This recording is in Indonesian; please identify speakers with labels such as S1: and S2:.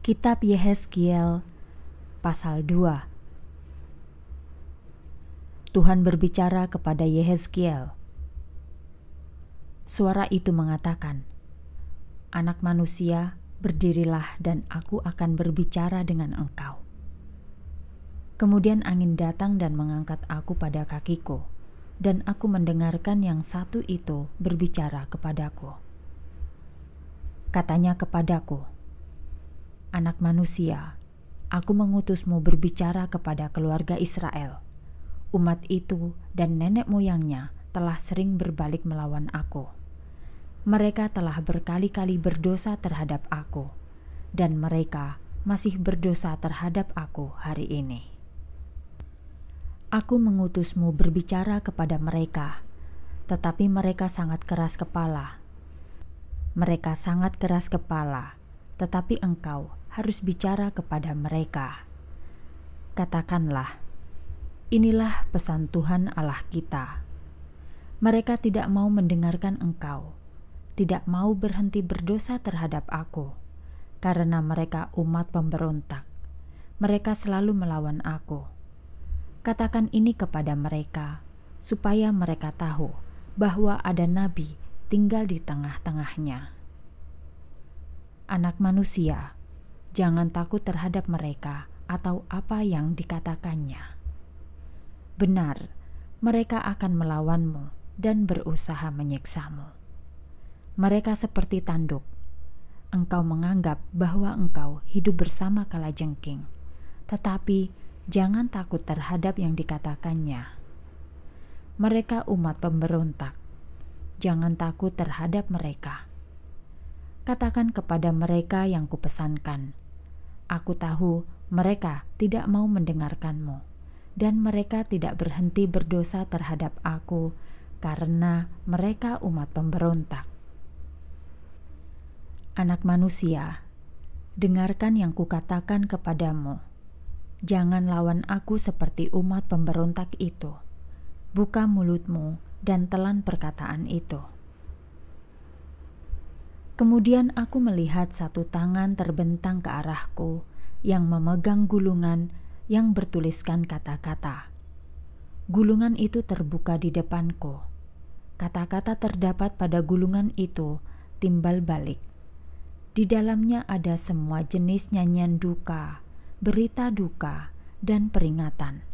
S1: Kitab Yehezkiel pasal 2 Tuhan berbicara kepada Yehezkiel. Suara itu mengatakan, "Anak manusia, berdirilah dan aku akan berbicara dengan engkau." Kemudian angin datang dan mengangkat aku pada kakiku, dan aku mendengarkan yang satu itu berbicara kepadaku. Katanya kepadaku, anak manusia, aku mengutusmu berbicara kepada keluarga Israel. Umat itu dan nenek moyangnya telah sering berbalik melawan aku. Mereka telah berkali-kali berdosa terhadap aku, dan mereka masih berdosa terhadap aku hari ini. Aku mengutusmu berbicara kepada mereka, tetapi mereka sangat keras kepala. Mereka sangat keras kepala tetapi engkau harus bicara kepada mereka. Katakanlah, "Inilah pesan Tuhan Allah kita." Mereka tidak mau mendengarkan engkau, tidak mau berhenti berdosa terhadap aku, karena mereka umat pemberontak. Mereka selalu melawan aku. Katakan ini kepada mereka, supaya mereka tahu bahwa ada nabi tinggal di tengah-tengahnya anak manusia, jangan takut terhadap mereka atau apa yang dikatakannya. Benar, mereka akan melawanmu dan berusaha menyiksamu. Mereka seperti tanduk. Engkau menganggap bahwa engkau hidup bersama kalajengking, tetapi jangan takut terhadap yang dikatakannya. Mereka umat pemberontak. Jangan takut terhadap mereka katakan kepada mereka yang kupesankan. Aku tahu mereka tidak mau mendengarkanmu, dan mereka tidak berhenti berdosa terhadap aku karena mereka umat pemberontak. Anak manusia, dengarkan yang kukatakan kepadamu. Jangan lawan aku seperti umat pemberontak itu. Buka mulutmu dan telan perkataan itu. Kemudian aku melihat satu tangan terbentang ke arahku yang memegang gulungan yang bertuliskan kata-kata. Gulungan itu terbuka di depanku. Kata-kata terdapat pada gulungan itu timbal balik. Di dalamnya ada semua jenis nyanyian duka, berita duka, dan peringatan.